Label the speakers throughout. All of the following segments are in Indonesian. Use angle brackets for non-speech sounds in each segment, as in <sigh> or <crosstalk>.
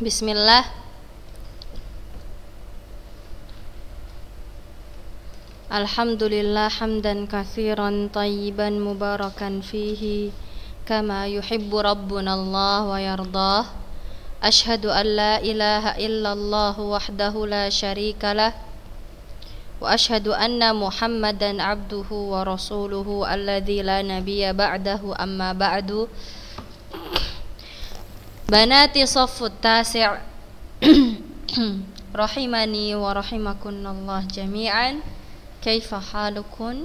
Speaker 1: بسم الله الحمد لله حمدا كثيرا طيبا مباركا فيه كما يحب ربنا الله ويرضاه أشهد أن لا إله إلا الله وحده لا شريك له وأشهد أن محمدا عبده ورسوله الذي لا نبي بعده أما بعد بنات صف التاسع <clears throat> رحمني ورحمكن الله جميعا كيف حالكن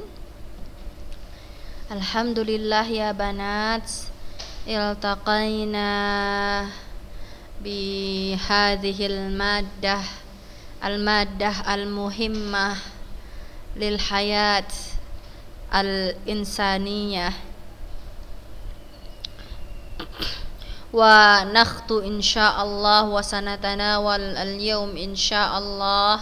Speaker 1: الحمد لله يا بنات التقينا بهذه المادة المادة المهمة للحياة الإنسانية ونخطو إن شاء الله وسنتناول اليوم إن شاء الله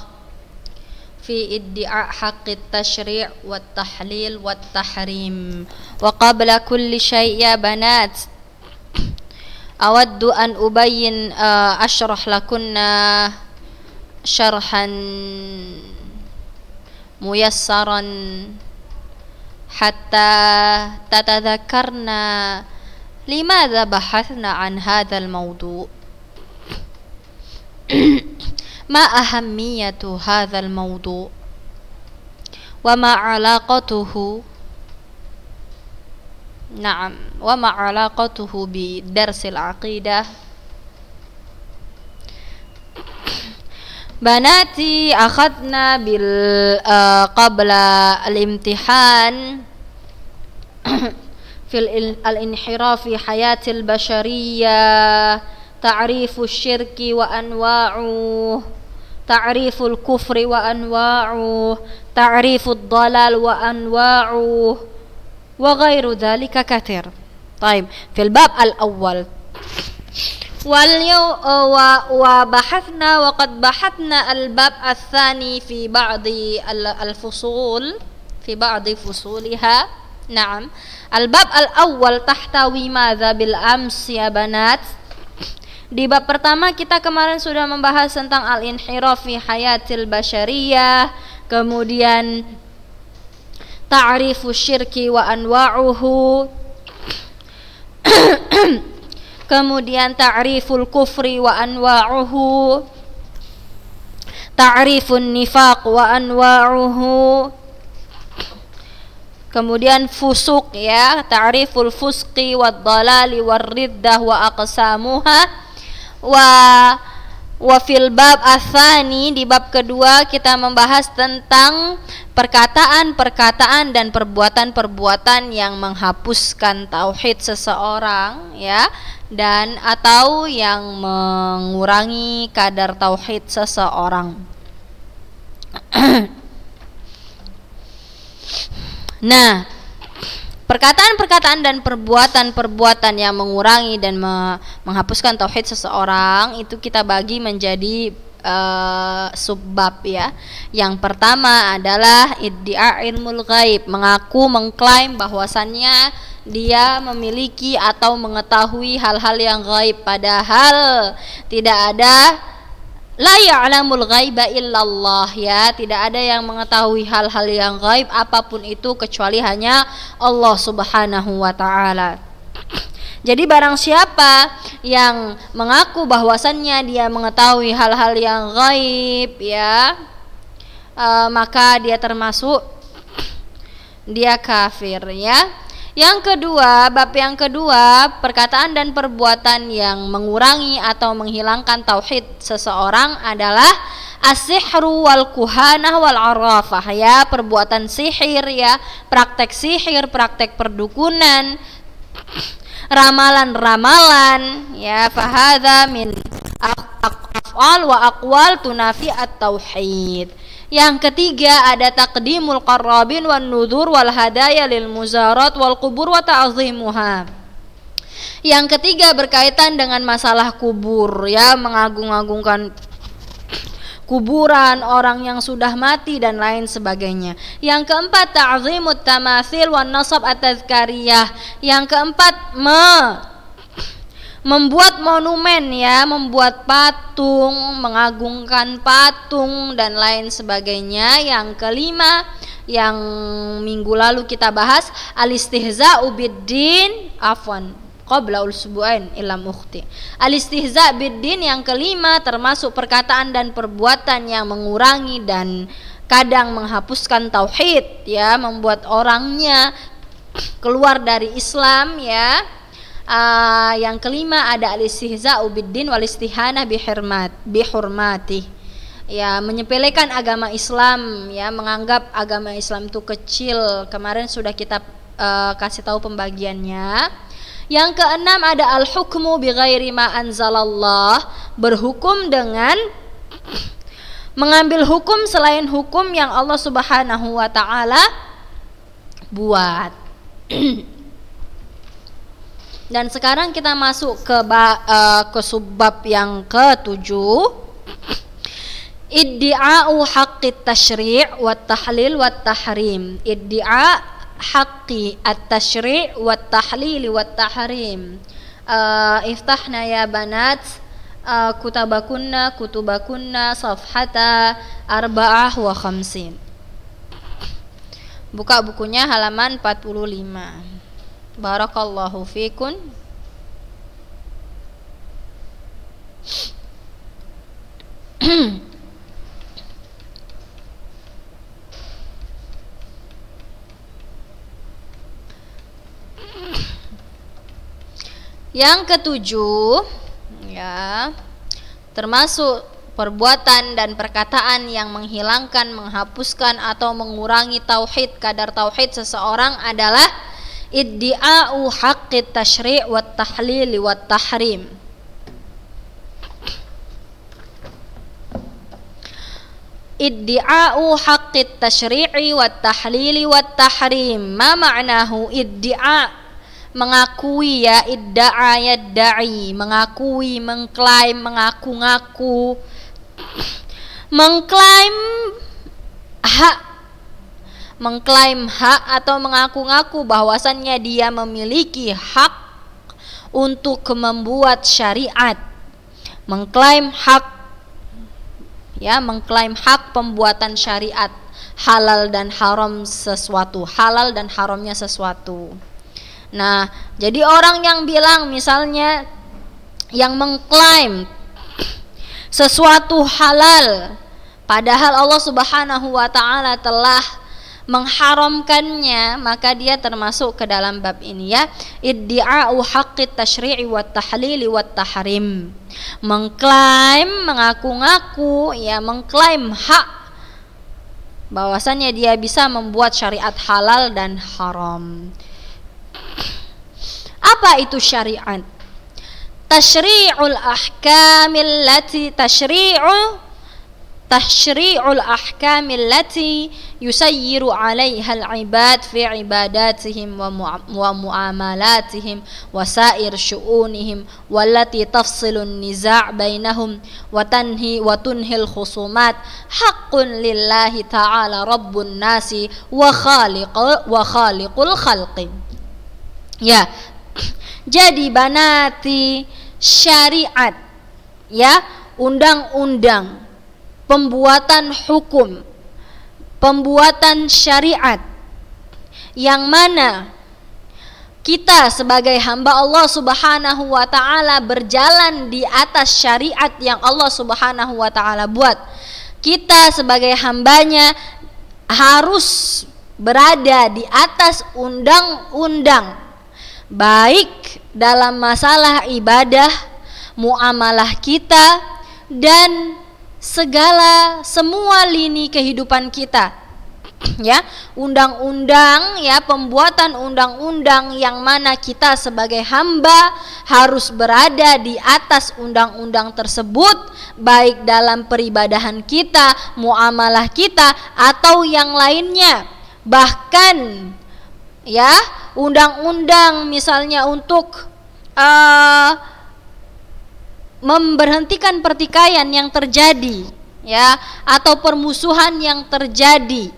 Speaker 1: في ادعاء حق التشريع والتحليل والتحريم وقبل كل شيء يا بنات أود أن أبين آه، أشرح لكن آه، شرحا ميسرا حتى تتذكرنا لماذا بحثنا عن هذا الموضوع <clears throat> ما أهمية هذا الموضوع وما علاقته نعم وما علاقته بدرس العقيدة <clears throat> بناتي أخذنا آه، قبل الامتحان <clears throat> في الانحراف في حياة البشرية تعريف الشرك وأنواعه تعريف الكفر وأنواعه تعريف الضلال وأنواعه وغير ذلك كثير طيب في الباب الأول واليوم وبحثنا وقد بحثنا الباب الثاني في بعض الفصول في بعض فصولها Naam. Al-bab al-awwal tahtawi madza bil ams ya banat. Di bab pertama kita kemarin sudah membahas tentang al-inhiraf fi hayatil basyariyah, kemudian ta'rifu syirki wa anwa'uhu. <clears throat> kemudian ta'riful kufri wa anwa'uhu. Ta'rifun nifaq wa anwa'uhu Kemudian fusuk ya, ta'riful fusqi wad dalali war riddah wa aqsamuha wa wa fil bab athani di bab kedua kita membahas tentang perkataan-perkataan dan perbuatan-perbuatan yang menghapuskan tauhid seseorang ya dan atau yang mengurangi kadar tauhid seseorang. <clears throat> Nah, perkataan-perkataan dan perbuatan-perbuatan yang mengurangi dan me menghapuskan tauhid seseorang itu kita bagi menjadi uh, subbab ya. Yang pertama adalah iddia ilmul ghaib, mengaku mengklaim bahwasannya dia memiliki atau mengetahui hal-hal yang gaib padahal tidak ada La ya'lamul ghaiba illallah ya, tidak ada yang mengetahui hal-hal yang gaib apapun itu kecuali hanya Allah Subhanahu wa taala. Jadi barang siapa yang mengaku bahwasannya dia mengetahui hal-hal yang gaib ya, e, maka dia termasuk dia kafir ya. Yang kedua, bab yang kedua, perkataan dan perbuatan yang mengurangi atau menghilangkan tauhid seseorang adalah asihru wal kuhanah wal arafah ya, perbuatan sihir ya, praktek sihir, praktek perdukunan, ramalan-ramalan ya, fahadha min aqwal wa aqwal tunafi at-tauhid. Yang ketiga ada takdimul qarrabin wan nudur wal hadaya lil muzarat wal kubur wa ta'zimuha. Yang ketiga berkaitan dengan masalah kubur ya mengagung-agungkan kuburan orang yang sudah mati dan lain sebagainya. Yang keempat ta'zimut tamasil wan nasab at Yang keempat me membuat monumen ya, membuat patung, mengagungkan patung dan lain sebagainya. Yang kelima yang minggu lalu kita bahas alistihza ubiddin afwan qabla usbu'ain ila mukhti. Alistihza biddin yang kelima termasuk perkataan dan perbuatan yang mengurangi dan kadang menghapuskan tauhid ya, membuat orangnya keluar dari Islam ya Uh, yang kelima ada alisihza ubidin walistihana wal bihormati Ya, menyepelekan agama Islam ya, menganggap agama Islam itu kecil. Kemarin sudah kita uh, kasih tahu pembagiannya. Yang keenam ada al-hukmu bi ghairi ma anzalallah, berhukum dengan mengambil hukum selain hukum yang Allah Subhanahu wa taala buat. <clears throat> Dan sekarang kita masuk ke ba, uh, ke subbab yang ke-7 Iddia'u haqqi tashri' wa tahlil wa tahrim. Iddia' haqqi at-tashri' wa tahlil wa tahrim. Uh, eh, iftahna ya banat uh, kutabakunna kutubakunna safhata arba'ah wa khamsin. Buka bukunya halaman 45. Barakallahu fikun. Yang ketujuh, ya, termasuk perbuatan dan perkataan yang menghilangkan, menghapuskan atau mengurangi tauhid kadar tauhid seseorang adalah iddia'u haqqi tashri' wa tahlili wa tahrim iddia'u haqqi tashri'i wa tahlili wa tahrim ma ma'nahu iddia' mengakui ya idda'a da'i mengakui mengklaim mengaku-ngaku mengklaim hak mengklaim hak atau mengaku-ngaku bahwasannya dia memiliki hak untuk membuat syariat mengklaim hak ya mengklaim hak pembuatan syariat halal dan haram sesuatu halal dan haramnya sesuatu nah jadi orang yang bilang misalnya yang mengklaim sesuatu halal padahal Allah Subhanahu wa taala telah mengharamkannya maka dia termasuk ke dalam bab ini ya iddi'a'u haqqit tashri'i wa tahlili wa tahrim mengklaim mengaku-ngaku ya mengklaim hak bahwasanya dia bisa membuat syariat halal dan haram apa itu syariat tashri'ul ahkamil lati tasyri'u تشريع الأحكام التي يسير عليها العباد في عباداتهم ومعاملاتهم وسائر شؤونهم والتي تفصل النزاع بينهم وتنهي وتنهي الخصومات حق لله تعالى رب الناس وخالق وخالق الخلق يا جدي بناتي شريعة يا undang-undang pembuatan hukum, pembuatan syariat, yang mana kita sebagai hamba Allah Subhanahu wa taala berjalan di atas syariat yang Allah Subhanahu wa taala buat. Kita sebagai hambanya harus berada di atas undang-undang baik dalam masalah ibadah, muamalah kita dan segala semua lini kehidupan kita <clears throat> ya undang-undang ya pembuatan undang-undang yang mana kita sebagai hamba harus berada di atas undang-undang tersebut baik dalam peribadahan kita, muamalah kita atau yang lainnya. Bahkan ya undang-undang misalnya untuk uh, memberhentikan pertikaian yang terjadi ya atau permusuhan yang terjadi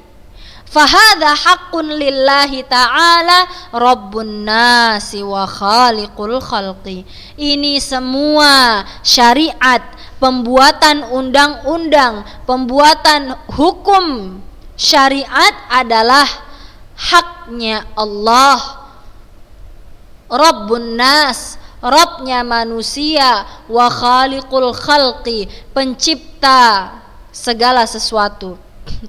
Speaker 1: fahadha haqqun lillahi ta'ala rabbun nasi wa khaliqul khalqi ini semua syariat pembuatan undang-undang pembuatan hukum syariat adalah haknya Allah rabbun nasi Robnya manusia wa khaliqul khalqi pencipta segala sesuatu <clears throat>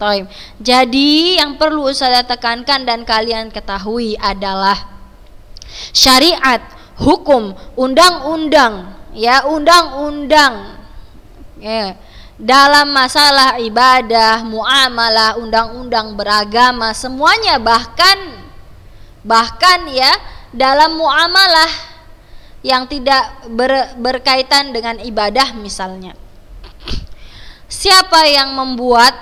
Speaker 1: Jadi yang perlu saya tekankan dan kalian ketahui adalah syariat, hukum, undang-undang, ya undang-undang. Ya. Dalam masalah ibadah, muamalah, undang-undang beragama, semuanya bahkan bahkan ya dalam muamalah yang tidak ber, berkaitan dengan ibadah misalnya. Siapa yang membuat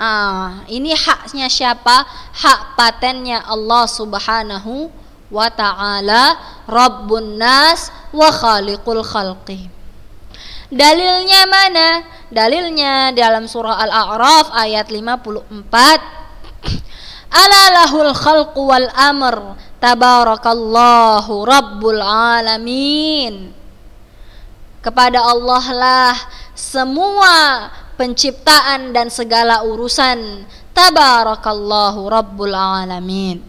Speaker 1: ah, ini haknya siapa? Hak patennya Allah Subhanahu wa taala Rabbun nas wa khaliqul khalqi. Dalilnya mana? Dalilnya dalam surah Al-A'raf ayat 54 Ala lahul khalqu wal amr Tabarakallahu rabbul alamin Kepada Allah lah semua penciptaan dan segala urusan Tabarakallahu rabbul alamin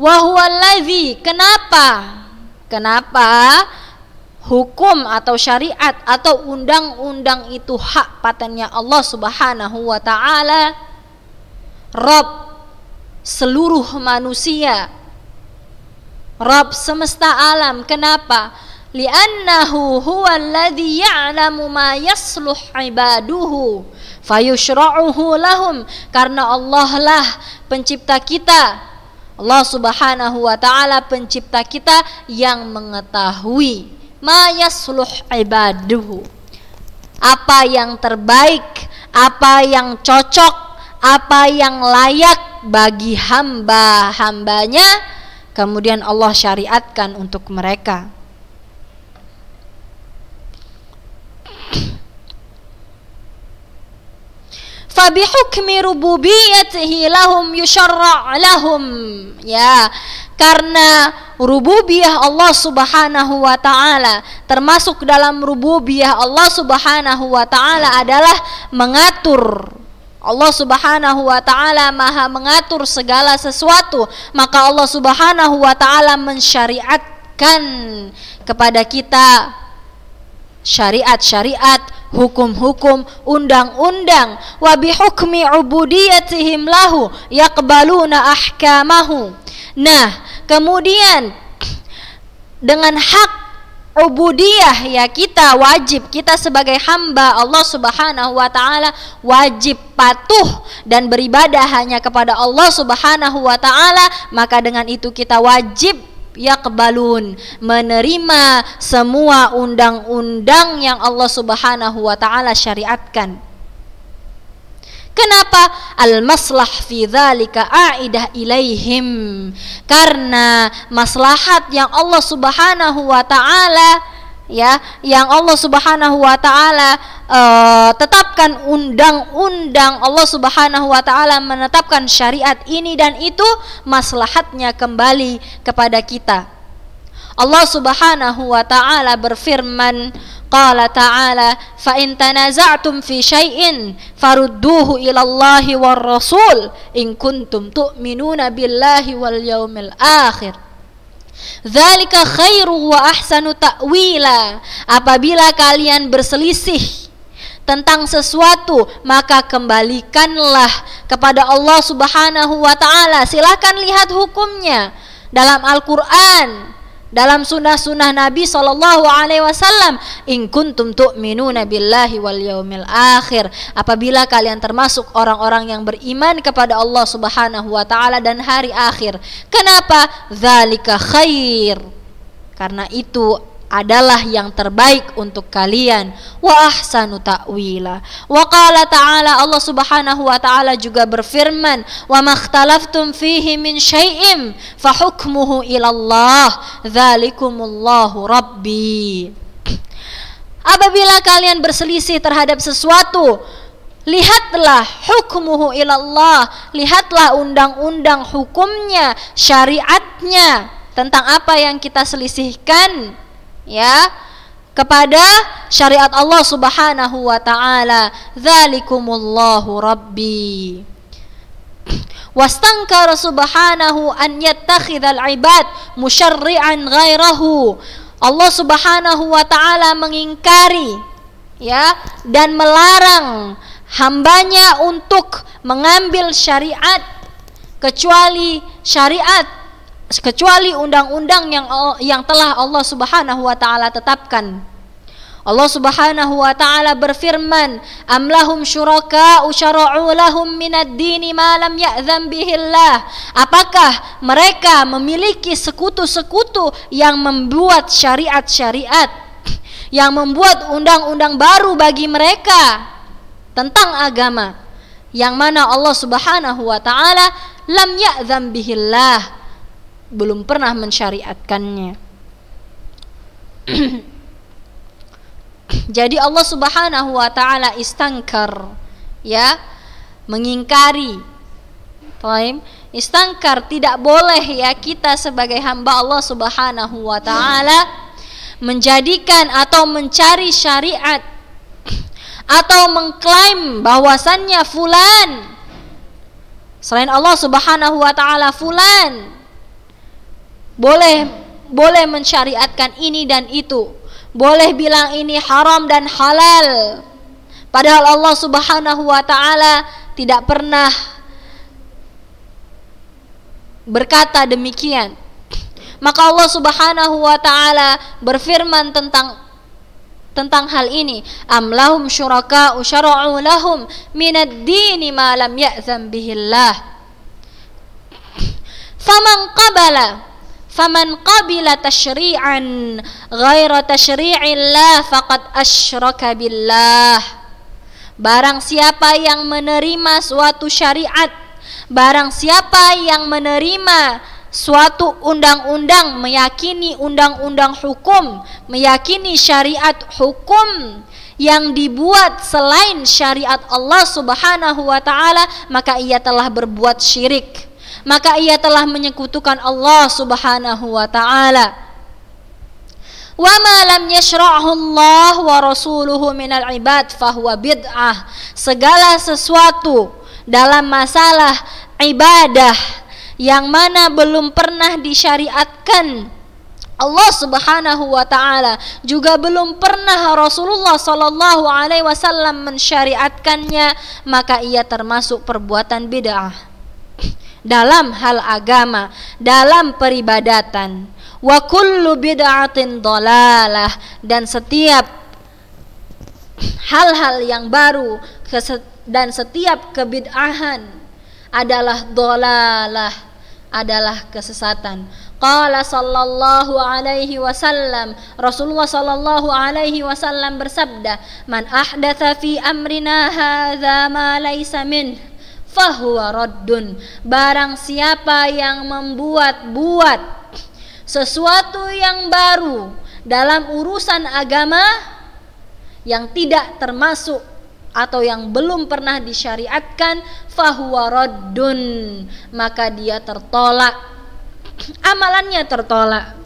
Speaker 1: Wahuwaladzi kenapa? Kenapa hukum atau syariat atau undang-undang itu hak patennya Allah Subhanahu wa taala? Rob seluruh manusia Rob semesta alam kenapa li'annahu huwa alladhi ya'lamu ma yasluh ibaduhu fayushra'uhu lahum karena Allah lah pencipta kita Allah subhanahu wa ta'ala pencipta kita yang mengetahui ma yasluh ibaduhu apa yang terbaik apa yang cocok apa yang layak bagi hamba-hambanya kemudian Allah syariatkan untuk mereka fabihukmi rububiyatihi lahum yusyarra' lahum ya karena rububiyah Allah Subhanahu wa taala termasuk dalam rububiyah Allah Subhanahu wa taala adalah mengatur Allah Subhanahu wa taala Maha mengatur segala sesuatu, maka Allah Subhanahu wa taala mensyariatkan kepada kita syariat-syariat, hukum-hukum, undang-undang wa bihukmi ubudiyatihim lahu yaqbaluna ahkamahu. Nah, kemudian dengan hak ubudiyah ya kita wajib kita sebagai hamba Allah Subhanahu wa taala wajib patuh dan beribadah hanya kepada Allah Subhanahu wa taala maka dengan itu kita wajib kebalun menerima semua undang-undang yang Allah Subhanahu wa taala syariatkan Kenapa? Al-maslah fi dzalika aidah ilaihim. Karena maslahat yang Allah Subhanahu wa taala ya, yang Allah Subhanahu wa taala uh, tetapkan undang-undang Allah Subhanahu wa taala menetapkan syariat ini dan itu maslahatnya kembali kepada kita. Allah Subhanahu wa taala berfirman Qala ta'ala fa in tanaza'tum fi فردوه farudduhu ila Allah إن rasul in kuntum tu'minuna billahi wal خير akhir. تأويلا khairu wa ahsanu ta'wila. Apabila kalian berselisih tentang sesuatu maka kembalikanlah kepada Allah Subhanahu wa taala. Silakan lihat hukumnya dalam Al-Qur'an dalam sunnah-sunnah Nabi Shallallahu Alaihi Wasallam in kuntum minu billahi wal yaumil akhir apabila kalian termasuk orang-orang yang beriman kepada Allah Subhanahu wa taala dan hari akhir kenapa zalika khair karena itu adalah yang terbaik untuk kalian wa ahsanu ta'wila wa qala ta'ala Allah Subhanahu wa taala juga berfirman wa makhtalaftum fihi min syai'im fa hukmuhu ila rabbi Apabila kalian berselisih terhadap sesuatu Lihatlah hukmuhu ilallah Lihatlah undang-undang hukumnya Syariatnya Tentang apa yang kita selisihkan ya kepada syariat Allah Subhanahu wa taala zalikumullahu rabbi wastangkara subhanahu an yattakhidhal ibad musyarri'an ghairahu Allah Subhanahu wa taala mengingkari ya dan melarang hambanya untuk mengambil syariat kecuali syariat kecuali undang-undang yang yang telah Allah Subhanahu wa taala tetapkan. Allah Subhanahu wa taala berfirman, "Am lahum syuraka usyara'u lahum minad dini ma lam ya'zam bihillah." Apakah mereka memiliki sekutu-sekutu yang membuat syariat-syariat yang membuat undang-undang baru bagi mereka tentang agama yang mana Allah Subhanahu wa taala lam ya'zam bihillah belum pernah mensyariatkannya. <clears throat> Jadi Allah Subhanahu wa taala istangkar ya mengingkari Taim istangkar tidak boleh ya kita sebagai hamba Allah Subhanahu wa taala menjadikan atau mencari syariat <clears throat> atau mengklaim bahwasannya fulan selain Allah Subhanahu wa taala fulan boleh boleh mensyariatkan ini dan itu boleh bilang ini haram dan halal padahal Allah Subhanahu wa taala tidak pernah berkata demikian maka Allah Subhanahu wa taala berfirman tentang tentang hal ini am lahum syuraka usyara'u lahum minad dini ma lam ya'zam bihillah faman qabala faman qabila tashri'an ghaira tashri'illah faqad asyraka billah barang siapa yang menerima suatu syariat barang siapa yang menerima suatu undang-undang meyakini undang-undang hukum meyakini syariat hukum yang dibuat selain syariat Allah Subhanahu wa taala maka ia telah berbuat syirik maka ia telah menyekutukan Allah Subhanahu wa taala. Wa ma lam yashra'hu Allah wa rasuluhu minal ibad fahuwa bid'ah. Segala sesuatu dalam masalah ibadah yang mana belum pernah disyariatkan Allah Subhanahu wa taala juga belum pernah Rasulullah Sallallahu alaihi wasallam mensyariatkannya maka ia termasuk perbuatan bid'ah. Ah dalam hal agama, dalam peribadatan. Wa kullu bid'atin dolalah dan setiap hal-hal yang baru dan setiap kebid'ahan adalah dolalah adalah kesesatan. Qala sallallahu alaihi wasallam Rasulullah sallallahu alaihi wasallam bersabda Man ahdatha fi amrina hadza ma laysa minhu fahuwa raddun barang siapa yang membuat-buat sesuatu yang baru dalam urusan agama yang tidak termasuk atau yang belum pernah disyariatkan fahuwa raddun maka dia tertolak <clears throat> amalannya tertolak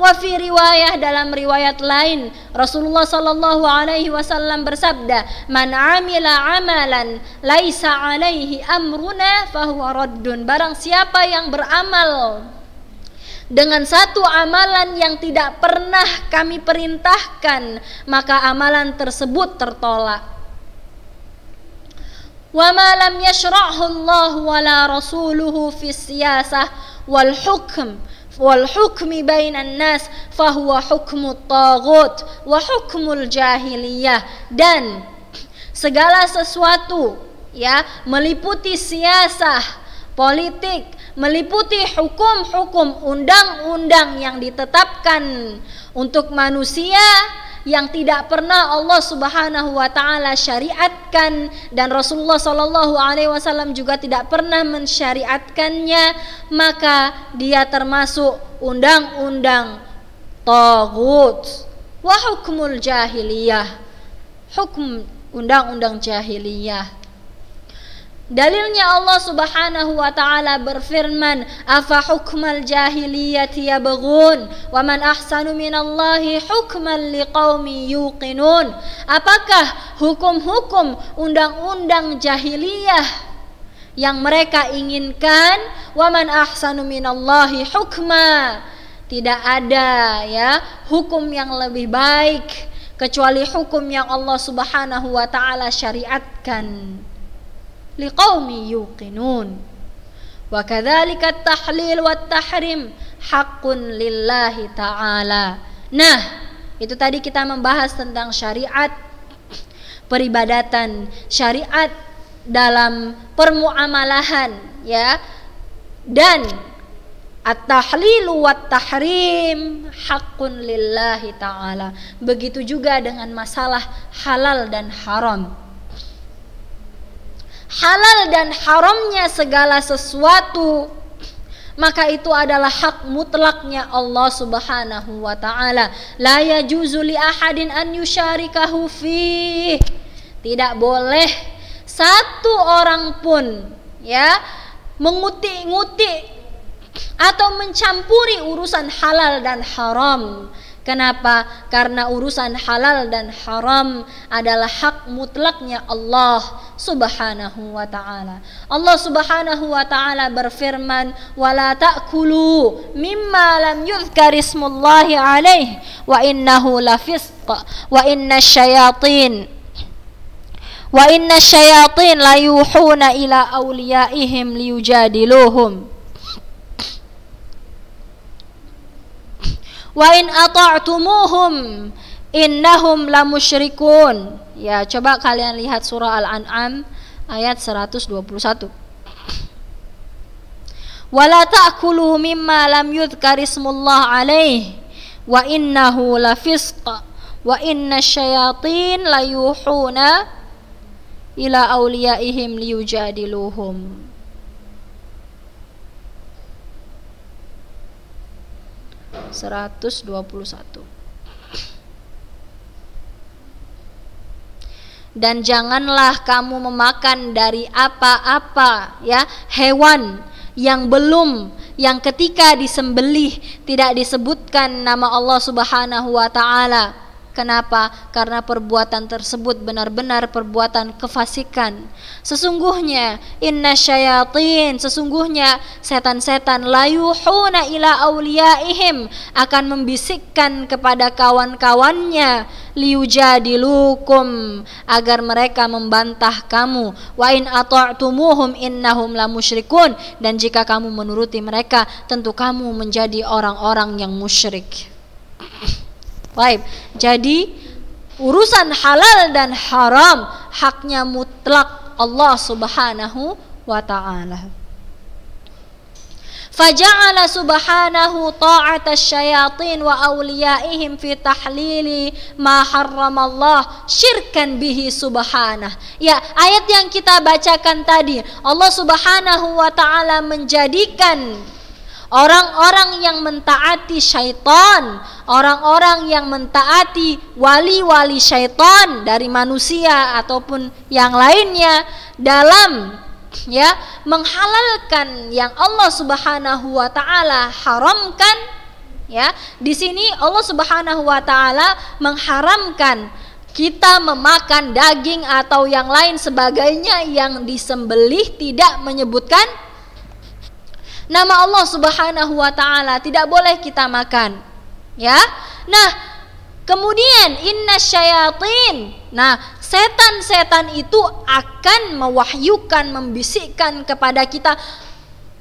Speaker 1: Wa fi riwayah dalam riwayat lain Rasulullah sallallahu alaihi wasallam bersabda, "Man 'amila 'amalan laisa 'alaihi amruna fahuwa raddun." Barang siapa yang beramal dengan satu amalan yang tidak pernah kami perintahkan, maka amalan tersebut tertolak. Wa ma lam yashra'hu Allah wa la rasuluhu fi siyasah wal hukm wal hukmi bainan nas fahuwa hukmu tagut wa hukmul jahiliyah dan segala sesuatu ya meliputi siasah politik meliputi hukum-hukum undang-undang yang ditetapkan untuk manusia yang tidak pernah Allah Subhanahu wa taala syariatkan dan Rasulullah Shallallahu alaihi wasallam juga tidak pernah mensyariatkannya, maka dia termasuk undang-undang tagut wa hukmul jahiliyah. Hukum undang-undang jahiliyah. Dalilnya Allah Subhanahu wa taala berfirman, "Afa hukmal jahiliyati yabghun wa man ahsanu minallahi hukman liqaumi yuqinun?" Apakah hukum-hukum undang-undang jahiliyah yang mereka inginkan waman ahsanu minallahi hukma tidak ada ya hukum yang lebih baik kecuali hukum yang Allah Subhanahu wa taala syariatkan liqaumi yuqinun وكذلك التحليل tahlil wa tahrim تعالى lillahi ta'ala nah itu tadi kita membahas tentang syariat peribadatan syariat dalam permuamalahan ya dan at tahlil wa tahrim hakun lillahi ta'ala Begitu juga dengan masalah halal dan haram halal dan haramnya segala sesuatu maka itu adalah hak mutlaknya Allah Subhanahu wa taala la yajuzu li ahadin an yusyarikahu fi tidak boleh satu orang pun ya mengutik-ngutik atau mencampuri urusan halal dan haram Kenapa? Karena urusan halal dan haram adalah hak mutlaknya Allah Subhanahu wa taala. Allah Subhanahu wa taala berfirman, la ta'kulu mimma lam yuzkar ismullahi alaih wa innahu lafisq wa inna syayatin wa inna syayatin la yuhuna ila awliyaihim liyujadiluhum." wa in ata'tumuhum innahum musyrikun. ya coba kalian lihat surah al-an'am ayat 121 wala ta'kulu mimma lam yudhkar ismullah alaih wa innahu fisq wa inna syayatin layuhuna ila awliyaihim liyujadiluhum 121 dan janganlah kamu memakan dari apa-apa ya hewan yang belum yang ketika disembelih tidak disebutkan nama Allah Subhanahu wa taala Kenapa? Karena perbuatan tersebut benar-benar perbuatan kefasikan. Sesungguhnya inna syayatin, sesungguhnya setan-setan layuhuna ila awliyaihim akan membisikkan kepada kawan-kawannya liujadilukum agar mereka membantah kamu. Wa in ata'tumuhum innahum la musyrikun dan jika kamu menuruti mereka tentu kamu menjadi orang-orang yang musyrik. Taib. Jadi urusan halal dan haram haknya mutlak Allah Subhanahu wa taala. فجعل سبحانه طاعة الشياطين وأوليائهم في تحليل ما حرم Allah syirkan bihi subhanah ya ayat yang kita bacakan tadi Allah subhanahu wa ta'ala menjadikan Orang-orang yang mentaati syaitan, orang-orang yang mentaati wali-wali syaitan dari manusia ataupun yang lainnya dalam ya menghalalkan yang Allah Subhanahu wa taala haramkan ya di sini Allah Subhanahu wa taala mengharamkan kita memakan daging atau yang lain sebagainya yang disembelih tidak menyebutkan nama Allah Subhanahu wa taala tidak boleh kita makan. Ya. Nah, kemudian inna syayatin. Nah, setan-setan itu akan mewahyukan, membisikkan kepada kita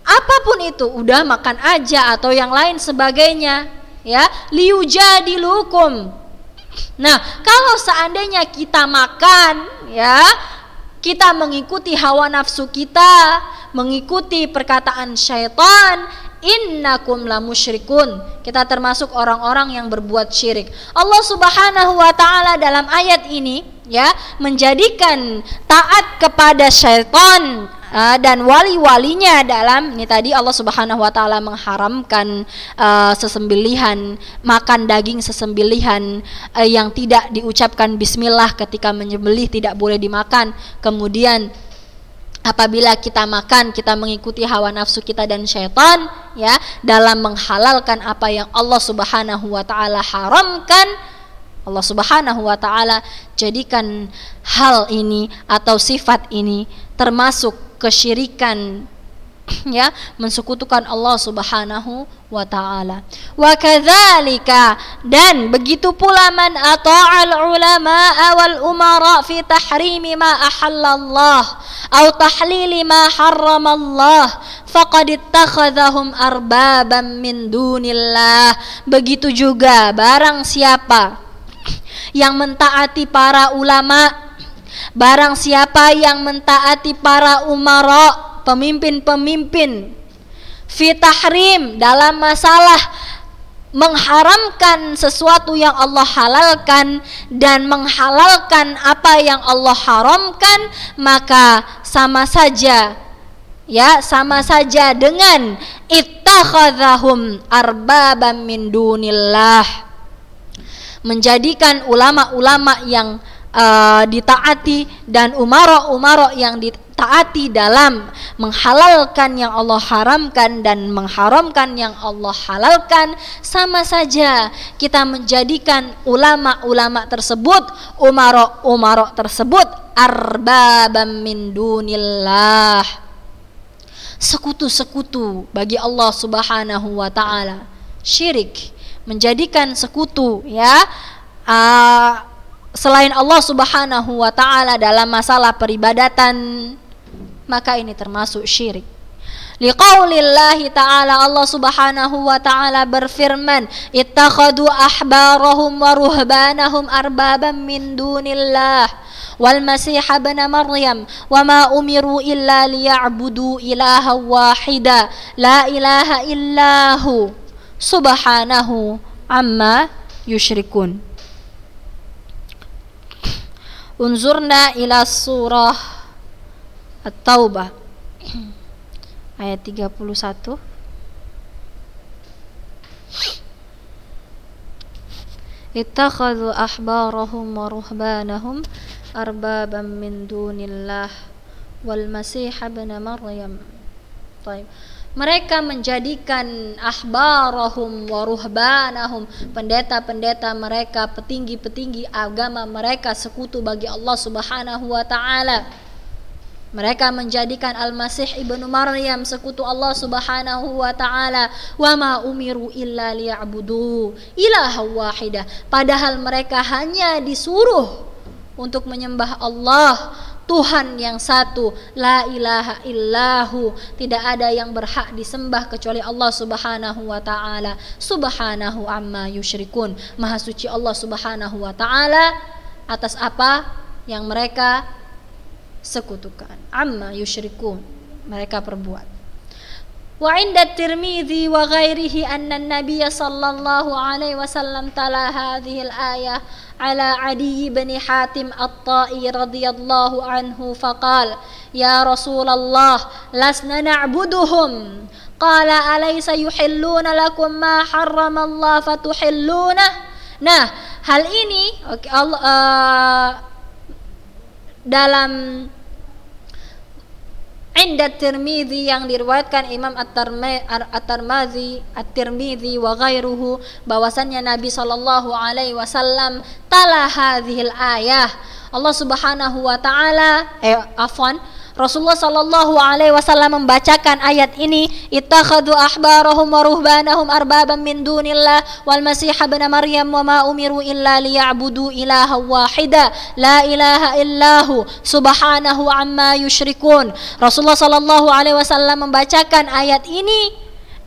Speaker 1: apapun itu, udah makan aja atau yang lain sebagainya. Ya, liujadilukum. Nah, kalau seandainya kita makan, ya, kita mengikuti hawa nafsu kita, mengikuti perkataan syaitan innakum la musyrikun kita termasuk orang-orang yang berbuat syirik Allah subhanahu wa ta'ala dalam ayat ini ya menjadikan taat kepada syaitan uh, dan wali-walinya dalam ini tadi Allah Subhanahu wa taala mengharamkan uh, ah, sesembilihan makan daging sesembelihan uh, yang tidak diucapkan bismillah ketika menyembelih tidak boleh dimakan kemudian apabila kita makan kita mengikuti hawa nafsu kita dan syaitan ya dalam menghalalkan apa yang Allah Subhanahu wa taala haramkan Allah Subhanahu wa taala jadikan hal ini atau sifat ini termasuk kesyirikan <clears throat> ya mensekutukan Allah Subhanahu wa ta'ala wa kadzalika dan begitu pula man ata'al ulama awal umara fi tahrimi ma ahallallah au tahlili ma harramallah faqad ittakhadhahum arbaban min dunillah begitu juga barang siapa yang mentaati para ulama barang siapa yang mentaati para umara pemimpin-pemimpin Fitahrim dalam masalah mengharamkan sesuatu yang Allah halalkan dan menghalalkan apa yang Allah haramkan maka sama saja ya sama saja dengan ittakhadhahum arbabam min dunillah menjadikan ulama-ulama yang uh, ditaati dan umaro umara yang ditaati taati dalam menghalalkan yang Allah haramkan dan mengharamkan yang Allah halalkan sama saja kita menjadikan ulama-ulama tersebut umaro-umaro tersebut arbabam min dunillah sekutu-sekutu bagi Allah Subhanahu wa taala syirik menjadikan sekutu ya uh, selain Allah Subhanahu wa taala dalam masalah peribadatan maka ini termasuk syirik Liqaulillahi ta'ala Allah subhanahu wa ta'ala berfirman Ittakhadu ahbarahum wa ruhbanahum arbaban min dunillah Wal masih abna maryam Wa ma umiru illa liya'budu ilaha wahida La ilaha illahu Subhanahu amma yushrikun Unzurna ila surah At-Taubah <clears throat> ayat 31 Ittakhadhu ahbarahum wa ruhbanahum arbaban min dunillah wal masih ibn maryam. Taib. Mereka menjadikan ahbarahum wa ruhbanahum pendeta-pendeta mereka, petinggi-petinggi agama mereka sekutu bagi Allah Subhanahu wa taala. Mereka menjadikan Al-Masih ibnu Maryam sekutu Allah Subhanahu wa taala, wa ma umiru illa liya'budu ilaha wahidah. Padahal mereka hanya disuruh untuk menyembah Allah Tuhan yang satu La ilaha illahu Tidak ada yang berhak disembah kecuali Allah subhanahu wa ta'ala Subhanahu amma yushrikun Maha suci Allah subhanahu wa ta'ala Atas apa yang mereka sekutukan amma yushrikun. mereka perbuat wa inda tirmidhi wa ghairihi anna nabiya sallallahu alaihi wasallam tala hadhi al-ayah ala adi bin hatim at-ta'i radhiyallahu anhu faqal ya rasulullah lasna na'buduhum qala alaysa yuhilluna lakum ma harrama Allah fatuhilluna nah hal ini okay, Allah, uh, dalam Inda Tirmidzi yang diriwayatkan Imam At-Tirmidzi At-Tirmidzi wa ghairuhu bahwasannya Nabi Sallallahu alaihi wasallam tala hadhil ayah Allah Subhanahu wa taala eh afwan Rasulullah Shallallahu Alaihi Wasallam membacakan ayat ini ittakhadu ahbarahum waruhbanahum ruhbanahum arbaban min dunillah wal masih ibn maryam wa ma umiru illa liya'budu ilaha wahida la ilaha illahu subhanahu amma yushrikun Rasulullah Shallallahu Alaihi Wasallam membacakan ayat ini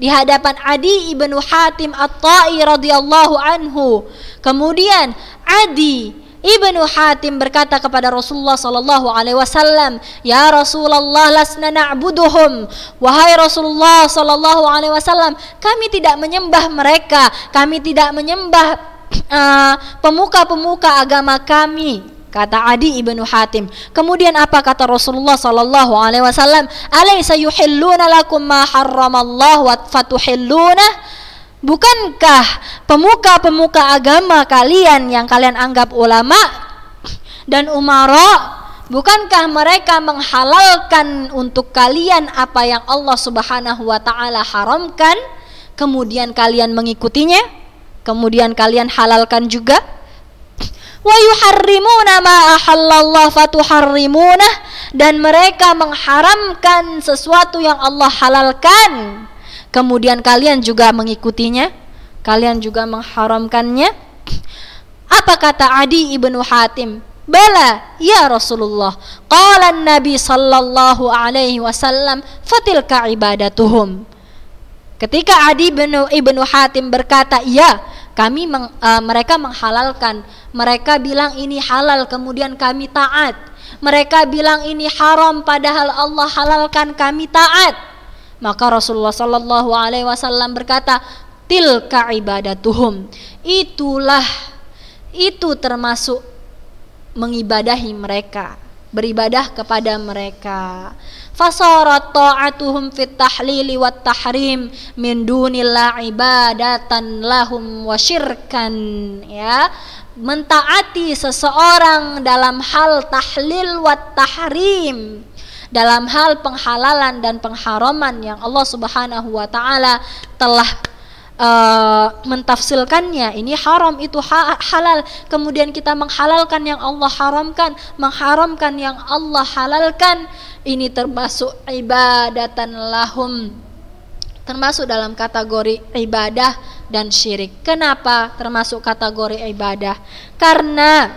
Speaker 1: di hadapan Adi ibnu Hatim At-Tai radhiyallahu anhu. Kemudian Adi Ibnu Hatim berkata kepada Rasulullah Sallallahu Alaihi Wasallam, ya Rasulullah lasna na'buduhum. Wahai Rasulullah Sallallahu Alaihi Wasallam, kami tidak menyembah mereka, kami tidak menyembah <clears throat> eh, pemuka-pemuka uh, agama kami kata Adi ibnu Hatim. Kemudian apa kata Rasulullah Sallallahu Alaihi Wasallam? Alaysa yuhilluna lakum ma harramallahu wa fatuhilluna Bukankah pemuka-pemuka agama kalian yang kalian anggap ulama dan umaro Bukankah mereka menghalalkan untuk kalian apa yang Allah Subhanahu wa taala haramkan, kemudian kalian mengikutinya, kemudian kalian halalkan juga? dan mereka mengharamkan sesuatu yang Allah halalkan kemudian kalian juga mengikutinya, kalian juga mengharamkannya? Apa kata Adi ibnu Hatim? Bala ya Rasulullah. Qala Nabi sallallahu alaihi wasallam, fatilka ibadatuhum. Ketika Adi ibnu, ibnu Hatim berkata, "Ya, kami meng, uh, mereka menghalalkan. Mereka bilang ini halal, kemudian kami taat. Mereka bilang ini haram padahal Allah halalkan kami taat." Maka Rasulullah Shallallahu Alaihi Wasallam berkata, tilka ibadatuhum. Itulah itu termasuk mengibadahi mereka, beribadah kepada mereka. Fasarat ta'atuhum fit tahlili wat tahrim min dunillah ibadatan lahum wa syirkan ya. Mentaati seseorang dalam hal tahlil wat tahrim dalam hal penghalalan dan pengharaman yang Allah Subhanahu wa taala telah uh, eh, mentafsilkannya ini haram itu ha halal kemudian kita menghalalkan yang Allah haramkan mengharamkan yang Allah halalkan ini termasuk ibadatan lahum termasuk dalam kategori ibadah dan syirik kenapa termasuk kategori ibadah karena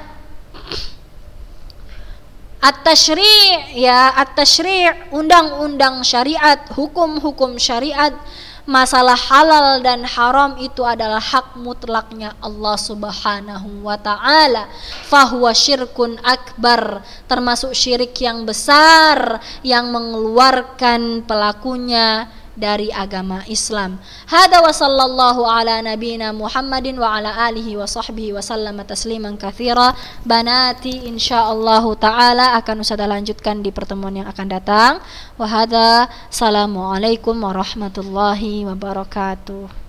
Speaker 1: At-tashri' ya at-tashri' undang-undang syariat, hukum-hukum syariat, masalah halal dan haram itu adalah hak mutlaknya Allah Subhanahu wa taala. Fahuwa syirkun akbar, termasuk syirik yang besar yang mengeluarkan pelakunya dari agama Islam. Hada wa sallallahu ala nabina Muhammadin wa ala alihi wa sahbihi wa sallama tasliman kathira. Banati insyaallah ta'ala akan usada lanjutkan di pertemuan yang akan datang. Wa hada salamualaikum warahmatullahi wabarakatuh.